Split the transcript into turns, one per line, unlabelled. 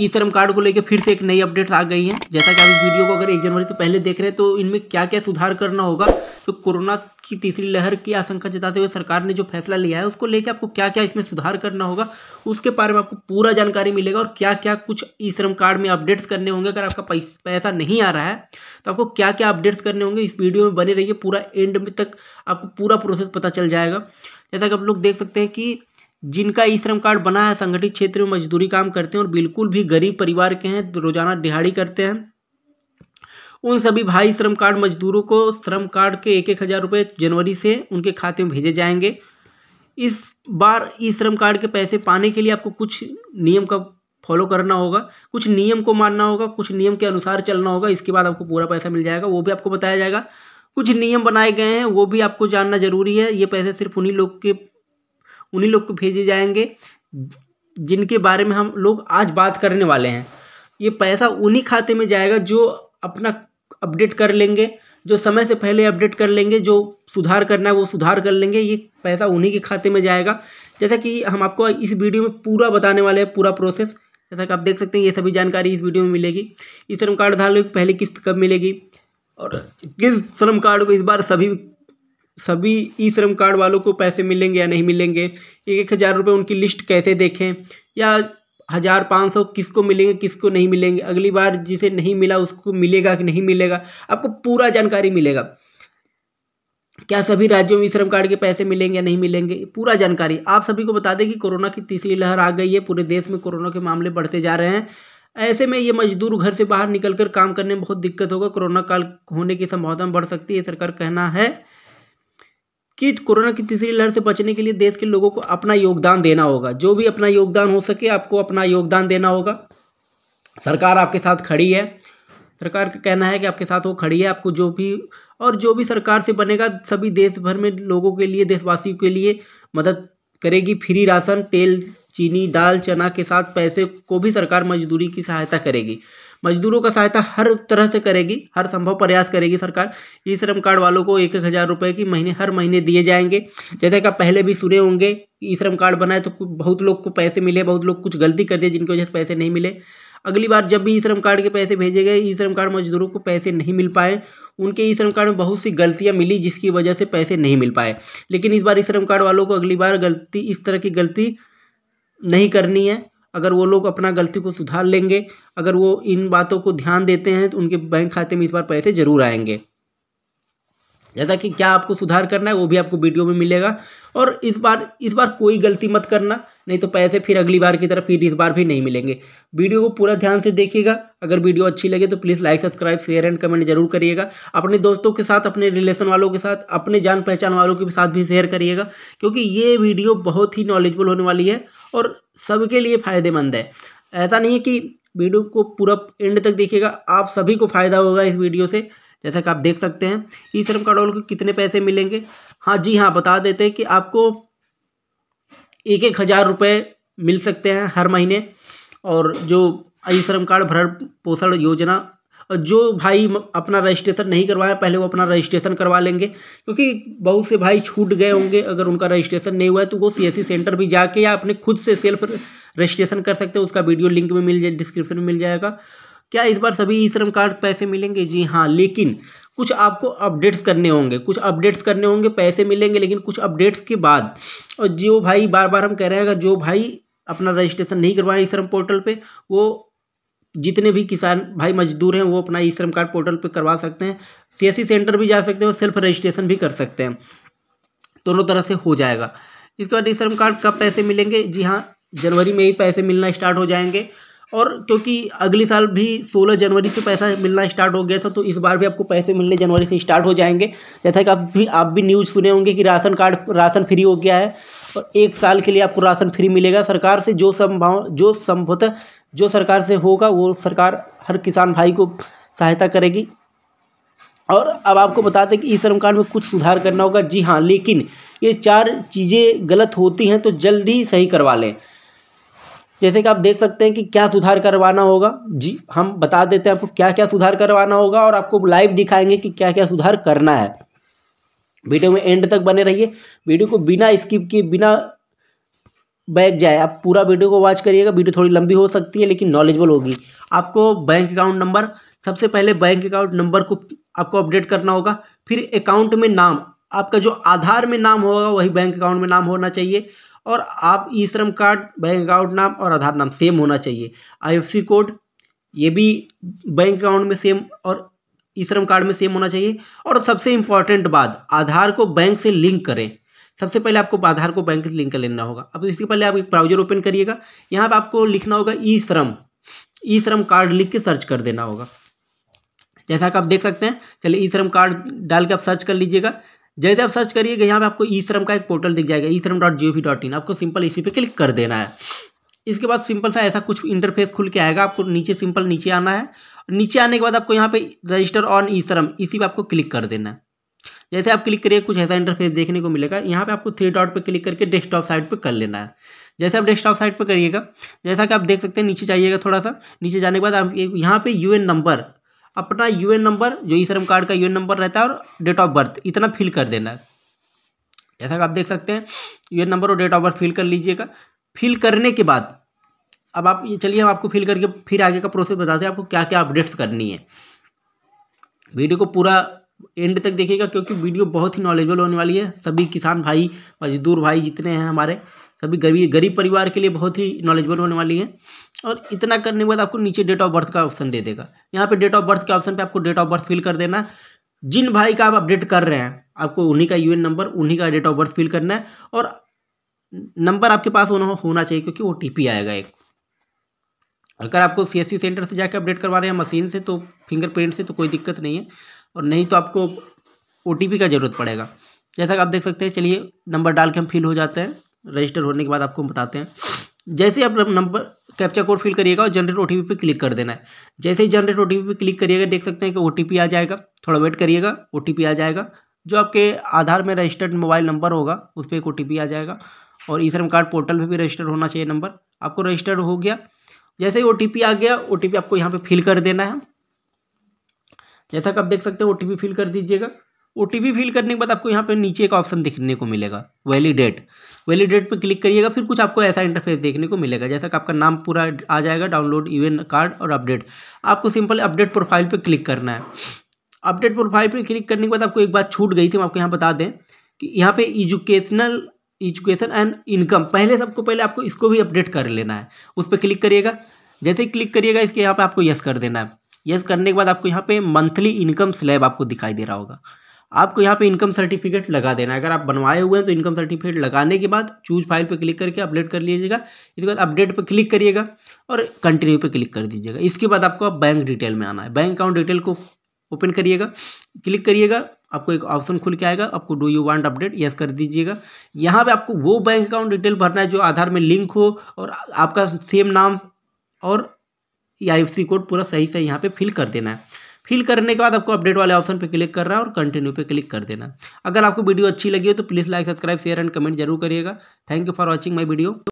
ई श्रम कार्ड को लेकर फिर से एक नई अपडेट आ गई है जैसा कि आप इस वीडियो को अगर एक जनवरी से पहले देख रहे हैं तो इनमें क्या क्या सुधार करना होगा तो कोरोना की तीसरी लहर की आशंका जताते हुए सरकार ने जो फैसला लिया है उसको लेकर आपको क्या क्या इसमें सुधार करना होगा उसके बारे में आपको पूरा जानकारी मिलेगा और क्या क्या कुछ ई श्रम कार्ड में अपडेट्स करने होंगे अगर आपका पैसा नहीं आ रहा है तो आपको क्या क्या अपडेट्स करने होंगे इस वीडियो में बने रहिए पूरा एंड में तक आपको पूरा प्रोसेस पता चल जाएगा जैसा कि आप लोग देख सकते हैं कि जिनका ई श्रम कार्ड बना है संगठित क्षेत्र में मजदूरी काम करते हैं और बिल्कुल भी गरीब परिवार के हैं तो रोजाना दिहाड़ी करते हैं उन सभी भाई श्रम कार्ड मजदूरों को श्रम कार्ड के एक एक हज़ार रुपये जनवरी से उनके खाते में भेजे जाएंगे इस बार ई श्रम कार्ड के पैसे पाने के लिए आपको कुछ नियम का फॉलो करना होगा कुछ नियम को मानना होगा कुछ नियम के अनुसार चलना होगा इसके बाद आपको पूरा पैसा मिल जाएगा वो भी आपको बताया जाएगा कुछ नियम बनाए गए हैं वो भी आपको जानना जरूरी है ये पैसे सिर्फ उन्हीं लोग के उन्हीं लोग को भेजे जाएंगे जिनके बारे में हम लोग आज बात करने वाले हैं ये पैसा उन्हीं खाते में जाएगा जो अपना अपडेट कर लेंगे जो समय से पहले अपडेट कर लेंगे जो सुधार करना है वो सुधार कर लेंगे ये पैसा उन्हीं के खाते में जाएगा जैसा कि हम आपको इस वीडियो में पूरा बताने वाले हैं पूरा प्रोसेस जैसा कि आप देख सकते हैं ये सभी जानकारी इस वीडियो में मिलेगी इस श्रम कार्ड धारियों की पहली किस्त कब मिलेगी और किस श्रम कार्ड को इस बार सभी सभी ई श्रम कार्ड वालों को पैसे मिलेंगे या नहीं मिलेंगे एक एक हज़ार रुपये उनकी लिस्ट कैसे देखें या हज़ार पाँच सौ किसको मिलेंगे किसको नहीं मिलेंगे अगली बार जिसे नहीं मिला उसको मिलेगा कि नहीं मिलेगा आपको पूरा जानकारी मिलेगा क्या सभी राज्यों में ई श्रम कार्ड के पैसे मिलेंगे या नहीं मिलेंगे पूरा जानकारी आप सभी को बता दें कि कोरोना की तीसरी लहर आ गई है पूरे देश में कोरोना के मामले बढ़ते जा रहे हैं ऐसे में ये मजदूर घर से बाहर निकलकर काम करने में बहुत दिक्कत होगा कोरोना काल होने की संभावना बढ़ सकती है सरकार कहना है कि कोरोना की तीसरी लहर से बचने के लिए देश के लोगों को अपना योगदान देना होगा जो भी अपना योगदान हो सके आपको अपना योगदान देना होगा सरकार आपके साथ खड़ी है सरकार का कहना है कि आपके साथ वो खड़ी है आपको जो भी और जो भी सरकार से बनेगा सभी देश भर में लोगों के लिए देशवासियों के लिए मदद करेगी फ्री राशन तेल चीनी दाल चना के साथ पैसे को भी सरकार मजदूरी की सहायता करेगी मजदूरों का सहायता हर तरह से करेगी हर संभव प्रयास करेगी सरकार ई श्रम कार्ड वालों को एक एक हज़ार रुपये की महीने हर महीने दिए जाएंगे जैसे कि पहले भी सुने होंगे ई श्रम कार्ड बनाए तो बहुत लोग को पैसे मिले बहुत लोग कुछ गलती कर दिए जिनकी वजह से पैसे नहीं मिले अगली बार जब भी ई श्रम कार्ड के पैसे भेजे गए ई श्रम कार्ड मजदूरों को पैसे नहीं मिल पाए उनके ई श्रम कार्ड में बहुत सी गलतियां मिली जिसकी वजह से पैसे नहीं मिल पाए लेकिन इस बार ई श्रम कार्ड वालों को अगली बार गलती इस तरह की गलती नहीं करनी है अगर वो लोग अपना गलती को सुधार लेंगे अगर वो इन बातों को ध्यान देते हैं तो उनके बैंक खाते में इस बार पैसे ज़रूर आएंगे जैसा कि क्या आपको सुधार करना है वो भी आपको वीडियो में मिलेगा और इस बार इस बार कोई गलती मत करना नहीं तो पैसे फिर अगली बार की तरह फिर इस बार भी नहीं मिलेंगे वीडियो को पूरा ध्यान से देखिएगा अगर वीडियो अच्छी लगे तो please like subscribe share and comment जरूर करिएगा अपने दोस्तों के साथ अपने रिलेशन वालों के साथ अपने जान पहचान वालों के साथ भी शेयर करिएगा क्योंकि ये वीडियो बहुत ही नॉलेजबल होने वाली है और सबके लिए फ़ायदेमंद है ऐसा नहीं है कि वीडियो को पूरा एंड तक देखिएगा आप सभी को फ़ायदा होगा इस वीडियो से जैसा कि आप देख सकते हैं ई श्रम कार्ड वालों को कितने पैसे मिलेंगे हाँ जी हाँ बता देते हैं कि आपको एक एक हज़ार रुपये मिल सकते हैं हर महीने और जो ई श्रम कार्ड भरण पोषण योजना जो भाई अपना रजिस्ट्रेशन नहीं करवाए पहले वो अपना रजिस्ट्रेशन करवा लेंगे क्योंकि बहुत से भाई छूट गए होंगे अगर उनका रजिस्ट्रेशन नहीं हुआ है तो वो सी सेंटर भी जाके या अपने खुद से सेल्फ रजिस्ट्रेशन कर सकते हैं उसका वीडियो लिंक में मिल जाए डिस्क्रिप्शन में मिल जाएगा क्या इस बार सभी ई श्रम कार्ड पैसे मिलेंगे जी हाँ लेकिन कुछ आपको अपडेट्स करने होंगे कुछ अपडेट्स करने होंगे पैसे मिलेंगे लेकिन कुछ अपडेट्स के बाद और जो भाई बार बार हम कह रहे हैं अगर जो भाई अपना रजिस्ट्रेशन नहीं करवाए ई श्रम पोर्टल पे वो जितने भी किसान भाई मजदूर हैं वो अपना ई श्रम कार्ड पोर्टल पे करवा सकते हैं सी सेंटर भी जा सकते हैं और सेल्फ रजिस्ट्रेशन भी कर सकते हैं दोनों तरह से हो जाएगा इसके बाद ई श्रम कार्ड कब पैसे मिलेंगे जी हाँ जनवरी में ही पैसे मिलना स्टार्ट हो जाएंगे और क्योंकि अगले साल भी 16 जनवरी से पैसा मिलना स्टार्ट हो गया था तो इस बार भी आपको पैसे मिलने जनवरी से स्टार्ट हो जाएंगे जैसा कि आप भी आप भी न्यूज़ सुने होंगे कि राशन कार्ड राशन फ्री हो गया है और एक साल के लिए आपको राशन फ्री मिलेगा सरकार से जो संभाव जो संभवतः जो सरकार से होगा वो सरकार हर किसान भाई को सहायता करेगी और अब आपको बता दें कि ई श्रम कार्ड में कुछ सुधार करना होगा जी हाँ लेकिन ये चार चीज़ें गलत होती हैं तो जल्दी सही करवा लें जैसे कि आप देख सकते हैं कि क्या सुधार करवाना होगा जी हम बता देते हैं आपको क्या क्या सुधार करवाना होगा और आपको लाइव दिखाएंगे कि क्या क्या सुधार करना है वीडियो में एंड तक बने रहिए वीडियो को बिना स्किप किए बिना बैक जाए आप पूरा वीडियो को वॉच करिएगा वीडियो थोड़ी लंबी हो सकती है लेकिन नॉलेजबल होगी आपको बैंक अकाउंट नंबर सबसे पहले बैंक अकाउंट नंबर को आपको अपडेट करना होगा फिर अकाउंट में नाम आपका जो आधार में नाम होगा वही बैंक अकाउंट में नाम होना चाहिए और आप ई श्रम कार्ड बैंक अकाउंट नाम और आधार नाम सेम होना चाहिए आई कोड ये भी बैंक अकाउंट में सेम और ई श्रम कार्ड में सेम होना चाहिए और सबसे इम्पॉर्टेंट बात आधार को बैंक से लिंक करें सबसे पहले आपको आधार को बैंक से लिंक कर लेना होगा अब इसके पहले आप एक ब्राउजर ओपन करिएगा यहाँ पर आपको लिखना होगा ई श्रम ई श्रम कार्ड लिख के सर्च कर देना होगा जैसा कि आप देख सकते हैं चलिए ई श्रम कार्ड डाल के आप सर्च कर लीजिएगा जैसे आप सर्च करिएगा यहाँ पे आपको ई श्रम का एक पोर्टल दिख जाएगा e Shram dot G O V dot in आपको सिंपल इसी पे क्लिक कर देना है इसके बाद सिंपल सा ऐसा कुछ इंटरफेस खुल के आएगा आपको नीचे सिंपल नीचे आना है नीचे आने के बाद आपको यहाँ पे रजिस्टर ऑन ई श्रम इसी पे आपको क्लिक कर देना है जैसे आप क्लिक करिए कुछ ऐसा इंटरफेस देखने को मिलेगा यहाँ पे आपको थ्री डॉट पे क्लिक करके डेस्कटॉप साइट पे कर लेना है जैसे आप डेस्कटॉप साइट पे करिएगा जैसा कि आप देख सकते हैं नीचे जाइएगा थोड़ा सा नीचे जाने के बाद आप यहाँ पे यूएन नंबर अपना यूएन नंबर जो ई श्रम कार्ड का यूएन नंबर रहता है और डेट ऑफ बर्थ इतना फिल कर देना है जैसा कि आप देख सकते हैं यूएन नंबर और डेट ऑफ बर्थ फिल कर लीजिएगा फिल करने के बाद अब आप ये चलिए हम आपको फिल करके फिर आगे का प्रोसेस बताते हैं आपको क्या क्या अपडेट्स करनी है वीडियो को पूरा एंड तक देखिएगा क्योंकि वीडियो बहुत ही नॉलेजेबल होने वाली है सभी किसान भाई मजदूर भाई जितने हैं हमारे सभी गरीब गरीब परिवार के लिए बहुत ही नॉलेजेबल होने वाली है और इतना करने के बाद आपको नीचे डेट ऑफ बर्थ का ऑप्शन दे देगा यहाँ पे डेट ऑफ बर्थ के ऑप्शन पे आपको डेट ऑफ बर्थ फिल कर देना जिन भाई का आप अपडेट कर रहे हैं आपको उन्हीं का यूएन नंबर उन्हीं का डेट ऑफ बर्थ फिल करना है और नंबर आपके पास होना होना चाहिए क्योंकि ओ टी आएगा एक अगर आपको सी सेंटर से जाकर अपडेट करवा रहे हैं मशीन से तो फिंगरप्रिंट से तो कोई दिक्कत नहीं है और नहीं तो आपको ओ का ज़रूरत पड़ेगा जैसा कि आप देख सकते हैं चलिए नंबर डाल के हम फिल हो जाते हैं रजिस्टर होने के बाद आपको बताते हैं जैसे आप नंबर कैप्चा कोड फिल करिएगा और जनरेट ओटीपी पे क्लिक कर देना है जैसे ही जनरेट ओटीपी पे क्लिक करिएगा देख सकते हैं कि ओटीपी आ जाएगा थोड़ा वेट करिएगा ओटीपी आ जाएगा जो आपके आधार में रजिस्टर्ड मोबाइल नंबर होगा उस पर एक ओ आ जाएगा और ई श्रम कार्ड पोर्टल पर भी रजिस्टर्ड होना चाहिए नंबर आपको रजिस्टर्ड हो गया जैसे ही ओ आ गया ओ आपको यहाँ पर फिल कर देना है जैसा कि आप देख सकते हैं ओ फिल कर दीजिएगा ओ टी पी फिल करने के बाद आपको यहाँ पे नीचे एक ऑप्शन देखने को मिलेगा वैलिडेट वैलिडेट पर क्लिक करिएगा फिर कुछ आपको ऐसा इंटरफेस देखने को मिलेगा जैसा कि आपका नाम पूरा आ जाएगा डाउनलोड यूएन कार्ड और अपडेट आपको सिंपल अपडेट प्रोफाइल पर क्लिक करना है अपडेट प्रोफाइल पर क्लिक करने के बाद आपको एक बात छूट गई थी हम आपको यहाँ बता दें कि यहाँ पे एजुकेशनल एजुकेशन एंड इनकम पहले सबको पहले आपको इसको भी अपडेट कर लेना है उस पर क्लिक करिएगा जैसे ही क्लिक करिएगा इसके यहाँ पर आपको यस कर देना है यस करने के बाद आपको यहाँ पे मंथली इनकम स्लैब आपको दिखाई दे रहा होगा आपको यहाँ पे इनकम सर्टिफिकेट लगा देना है अगर आप बनवाए हुए हैं तो इनकम सर्टिफिकेट लगाने के बाद चूज फाइल पे क्लिक करके अपडेट कर लीजिएगा इसके बाद अपडेट पे क्लिक करिएगा और कंटिन्यू पे क्लिक कर दीजिएगा इसके बाद आपको आप बैंक डिटेल में आना है बैंक अकाउंट डिटेल को ओपन करिएगा क्लिक करिएगा आपको एक ऑप्शन खुल के आएगा आपको do you want update yes कर दीजिएगा यहाँ पर आपको वो बैंक अकाउंट डिटेल भरना है जो आधार में लिंक हो और आपका सेम नाम और आई e कोड पूरा सही सही यहाँ पर फिल कर देना है फिल करने के बाद आपको अपडेट वाले ऑप्शन पर क्लिक करना है और कंटिन्यू पे क्लिक कर देना अगर आपको वीडियो अच्छी लगी हो तो please like subscribe share and comment जरूर करिएगा thank you for watching my video